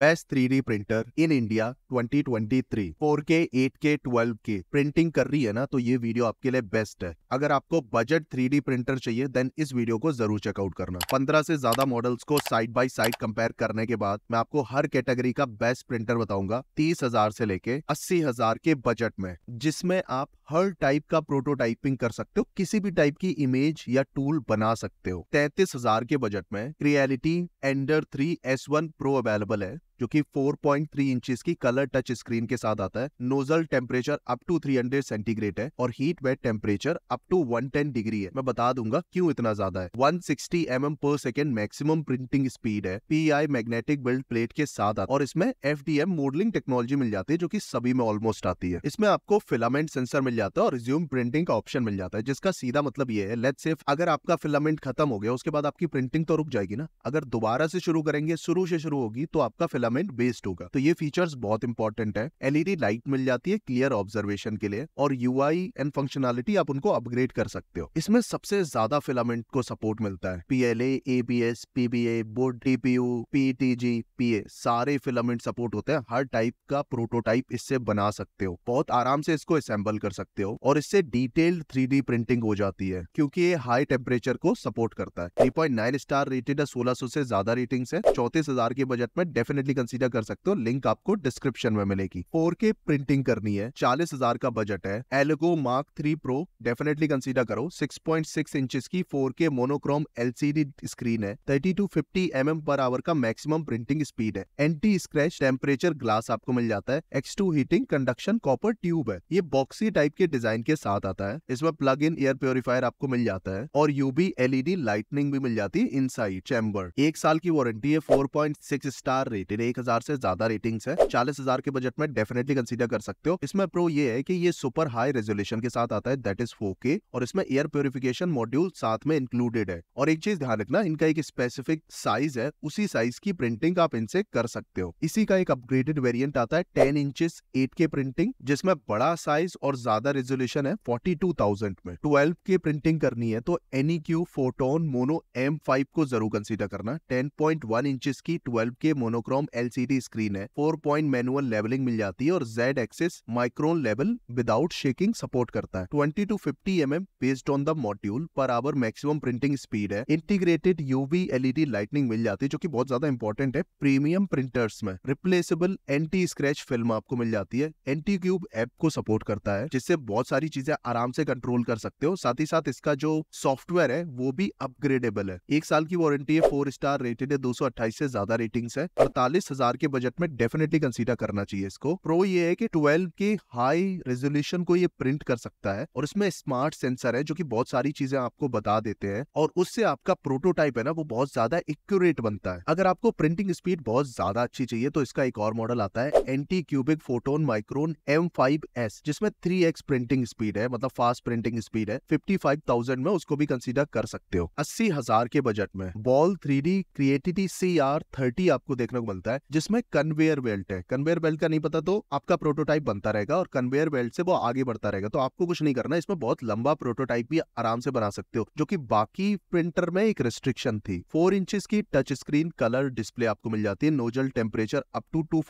best three printer in India 2023 4K 8K 12K printing कर रही है ना तो ये वीडियो आपके लिए बेस्ट है अगर आपको बजट थ्री प्रिंटर चाहिए देन इस वीडियो को जरूर चेकआउट करना 15 से ज्यादा मॉडल्स को साइड बाय साइड कंपेयर करने के बाद मैं आपको हर कैटेगरी का बेस्ट प्रिंटर बताऊंगा तीस हजार से लेके अस्सी हजार के बजट में जिसमें आप हर टाइप का प्रोटोटाइपिंग कर सकते हो किसी भी टाइप की इमेज या टूल बना सकते हो तैतीस हजार के बजट में Creality Ender three S one pro available है जो कि 4.3 इंचेस की कलर टच स्क्रीन के साथ आता है nozzle temperature up to 300 centigrade है और heat bed temperature up to 110 degree है मैं बता दूंगा क्यों इतना ज्यादा है 160 sixty mm per second maximum printing speed है पीआई मैग्नेटिक बिल्ड प्लेट के साथ आता है और इसमें एफ मॉडलिंग टेक्नोलॉजी मिल जाती है जो की सभी में ऑलमोस्ट आती है इसमें आपको फिलामेंट सेंसर मिल जाता है और रिज्यूम प्रिंटिंग का ऑप्शन मिल जाता है जिसका सीधा मतलब ये है लेट सिर्फ अगर आपका फिलामेंट खत्म हो गया उसके बाद आपकी प्रिंटिंग तो रुक जाएगी ना अगर दोबारा से शुरू करेंगे शुरू से शुरू होगी तो आपका फिलामेंट फिलामेंट बेस्ड होगा तो ये फीचर्स बहुत इंपॉर्टेंट है एलईडी लाइट मिल जाती है क्लियर ऑब्जर्वेशन के लिए और यू एंड फंक्शनलिटी आप उनको अपग्रेड कर सकते हो इसमें सबसे ज्यादा फिलामेंट को सपोर्ट मिलता है P L ABS PBA board PTG PA सारे फिलामेंट सपोर्ट होते हैं हर टाइप का प्रोटोटाइप इससे बना सकते हो बहुत आराम से इसको असेंबल कर सकते हो और इससे डिटेल्ड थ्री प्रिंटिंग हो जाती है क्योंकि ये हाई टेम्परेचर को सपोर्ट करता है थ्री स्टार रेटेड है सोलह से ज्यादा रेटिंग है चौतीस के बजट में डेफिनेटली कंसीडर कर सकते हो लिंक आपको डिस्क्रिप्शन में मिलेगी फोर के प्रिंटिंग करनी है चालीस हजार का बजट है Elegoo Mark three pro definitely consider करो सिक्स पॉइंट सिक्स इंच की four K monochrome LCD screen है thirty to fifty M M per hour का मैक्सिमम प्रिंटिंग स्पीड है एंटी स्क्रेच टेम्परेचर ग्लास आपको मिल जाता है X two heating conduction copper tube है ये बॉक्सी टाइप के डिजाइन के साथ आता है इसमें प्लग इन एयर प्योरिफायर आपको मिल जाता है और यूबी एलईडी लाइटनिंग भी मिल जाती है साइड चैम्बर एक साल की वारंटी है four point six star rated एक हजार से ज्यादा रेटिंग्स है चालीस हजार के बजट में डेफिनेटली कंसीडर कर सकते हो इसमें प्रो ये है कि ये सुपर हाई रेजोल्यूशन के साथ आता है दैट इज फोर और इसमें एयर प्योरिफिकेशन मॉड्यूल साथ में इंक्लूडेड है और एक चीज ध्यान रखना इनका एक स्पेसिफिक साइज है उसी साइज की प्रिंटिंग आप इनसे कर सकते हो इसी का एक अपग्रेडेड वेरियंट आता है ten inches eight K printing जिसमें बड़ा साइज और ज्यादा रेजोल्यूशन है फोर्टी टू थाउजेंड में ट्वेल्व के प्रिंटिंग करनी है तो Anycubic Photon Mono M five को जरूर कंसिडर करना टेन पॉइंट वन इंचेस की twelve K monochrome LCD screen है फोर पॉइंट मैनुअल लेवलिंग मिल जाती है और Z axis micron level without shaking support करता है twenty to fifty M M based on the module per hour maximum printing speed है integrated UV LED lightning मिल जाती है जो की बहुत ज्यादा इंपॉर्टेंट है प्रीमियम प्रिंटर्स में रिप्लेसेबल एंटी स्क्रेच फिल्म आपको मिल जाती है एंटी क्यूब एप को सपोर्ट करता है जिससे बहुत सारी चीजें आराम से कंट्रोल कर सकते हो साथ ही साथ इसका जो सॉफ्टवेयर है वो भी अपग्रेडेबल है एक साल की वारंटी है फोर स्टार रेटेड है दो से ज्यादा रेटिंग्स है अड़तालीस हजार के बजट में डेफिनेटली कंसीडर करना चाहिए इसको प्रो ये है कि ट्वेल्व के हाई रेजोल्यूशन को ये प्रिंट कर सकता है और इसमें स्मार्ट सेंसर है जो की बहुत सारी चीजें आपको बता देते हैं और उससे आपका प्रोटोटाइप है ना वो बहुत ज्यादा एक्यूरेट बनता है अगर आपको प्रिंटिंग स्पीड बहुत ज्यादा अच्छी चाहिए तो इसका एक और मॉडल आता है Anycubic Photon micron M जिसमें थ्री प्रिंटिंग स्पीड है मतलब फास्ट प्रिंटिंग स्पीड है फिफ्टी में उसको भी कंसीडर कर सकते हो अस्सी हजार के बजट में बॉल three D Creality C R thirty आपको देखने को मिलता है है जिसमें कन्वेयर बेल्ट है कन्वेयर बेल्ट का नहीं पता तो आपका प्रोटोटाइप बनता रहेगा और कन्वेयर बेल्ट से वो आगे बढ़ता रहेगा तो आपको कुछ नहीं करना इसमें बहुत लंबा प्रोटोटाइप भी आराम से बना सकते हो जो की बाकी प्रिंटर में एक रिस्ट्रिक्शन थी फोर इंचेस की टच स्क्रीन कलर डिस्प्ले आपको मिल जाती है nozzle temperature up to two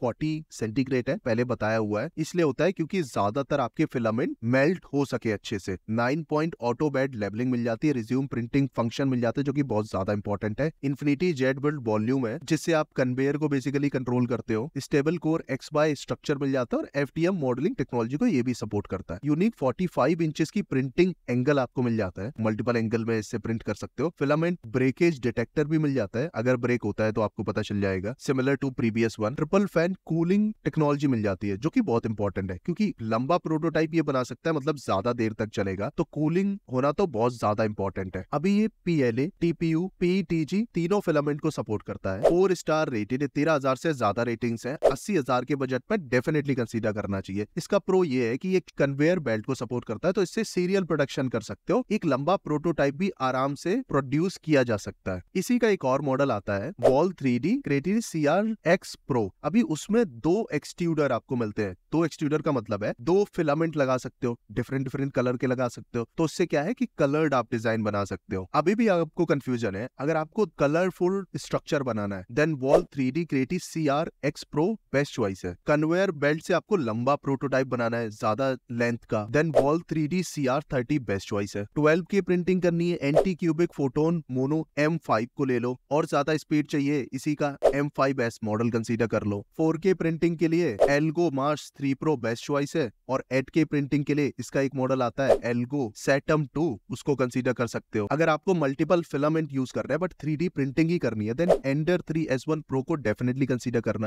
centigrade है पहले बताया हुआ है इसलिए होता है क्योंकि ज्यादातर आपके फिलामेंट मेल्ट हो सके अच्छे से nine point auto bed levelling मिल जाती है रिज्यूम प्रिंटिंग फंक्शन मिल जाता है जो कि बहुत ज्यादा इंपॉर्टेंट है इन्फिनिटी जेड बिल्ड वॉल्यूम है जिससे आप कन्वेयर को बेसिक बेसिकली कंट्रोल करते हो stable core X by structure मिल जाता है और एफ मॉडलिंग टेक्नोलॉजी को ये भी सपोर्ट करता है यूनिक फोर्टी फाइव इंचेस की प्रिंटिंग एंगल आपको मिल जाता है मल्टीपल एंगल में इससे प्रिंट कर सकते हो फिलामेंट ब्रेकेज डिटेक्टर भी मिल जाता है अगर ब्रेक होता है तो आपको पता चल जाएगा similar to previous one triple fan cooling technology मिल जाती है जो की बहुत इंपॉर्टेंट है क्योंकि लंबा प्रोटोटाइप ये बना सकता है मतलब ज्यादा देर तक चलेगा तो कूलिंग होना तो बहुत ज्यादा इंपॉर्टेंट है अभी ये P L A TPU PTG तीनों फिलामेंट को सपोर्ट करता है फोर स्टार रेटेड तेरह हज़ार से ज्यादा रेटिंग्स है अस्सी हजार के बजट में डेफिनेटली कंसीडर करना चाहिए इसका प्रो ये है कि ये कन्वेयर बेल्ट को सपोर्ट करता है तो इससे सीरियल प्रोडक्शन कर सकते हो एक लंबा प्रोटोटाइप भी आराम से प्रोड्यूस किया जा सकता है इसी का एक और मॉडल आता है वॉल three D Creality C R X pro अभी उसमें दो एक्सट्यूडर आपको मिलते हैं दो एक्सट्यूडर का मतलब है दो फिलामेंट लगा सकते हो डिफरेंट डिफरेंट कलर के लगा सकते हो तो उससे क्या है कि कलर्ड आप डिजाइन बना सकते हो अभी भी आपको कंफ्यूजन है अगर आपको कलरफुल स्ट्रक्चर बनाना है देन वॉल थ्री डी एटी C R X pro best choice है कन्वेयर बेल्ट से आपको लंबा प्रोटोटाइप बनाना है ज्यादा लेंथ का देन वॉल three D C R thirty best choice है ट्वेल्व की प्रिंटिंग करनी है Anycubic Photon Mono M five को ले लो और ज्यादा स्पीड चाहिए इसी का M five S model consider कर लो फोर के प्रिंटिंग के लिए algo Mars three pro best choice है और एट के प्रिंटिंग के लिए इसका एक मॉडल आता है एल्गो सेटम टू उसको कंसिडर कर सकते हो अगर आपको मल्टीपल फिलामेंट यूज कर रहे हैं बट थ्री डी प्रिंटिंग ही करनी है then Ender three S one pro को डेफिनेटली कंसिडर करना